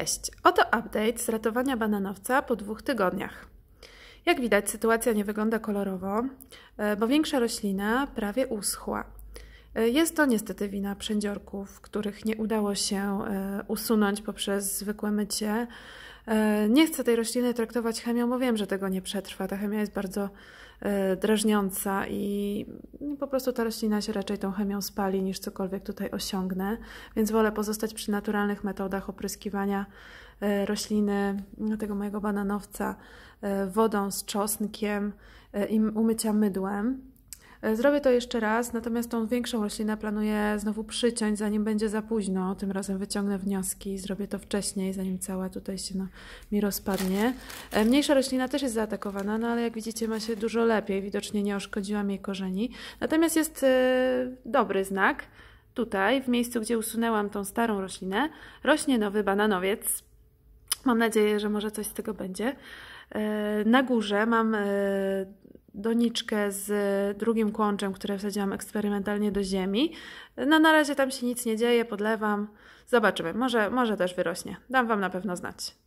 Cześć, oto update z ratowania bananowca po dwóch tygodniach. Jak widać, sytuacja nie wygląda kolorowo, e, bo większa roślina prawie uschła. E, jest to niestety wina przędziorków, których nie udało się e, usunąć poprzez zwykłe mycie. E, nie chcę tej rośliny traktować chemią, bo wiem, że tego nie przetrwa. Ta chemia jest bardzo e, drażniąca i po prostu ta roślina się raczej tą chemią spali niż cokolwiek tutaj osiągnę, więc wolę pozostać przy naturalnych metodach opryskiwania e, rośliny, no, tego mojego bananowca wodą z czosnkiem i umycia mydłem. E, zrobię to jeszcze raz, natomiast tą większą roślinę planuję znowu przyciąć, zanim będzie za późno. Tym razem wyciągnę wnioski, i zrobię to wcześniej, zanim cała tutaj się no, mi rozpadnie. E, mniejsza roślina też jest zaatakowana, no ale jak widzicie ma się dużo lepiej, widocznie nie oszkodziłam jej korzeni. Natomiast jest e, dobry znak. Tutaj, w miejscu, gdzie usunęłam tą starą roślinę, rośnie nowy bananowiec. Mam nadzieję, że może coś z tego będzie. Na górze mam doniczkę z drugim kłączem, które wsadziłam eksperymentalnie do ziemi. No na razie tam się nic nie dzieje, podlewam. Zobaczymy, może, może też wyrośnie. Dam Wam na pewno znać.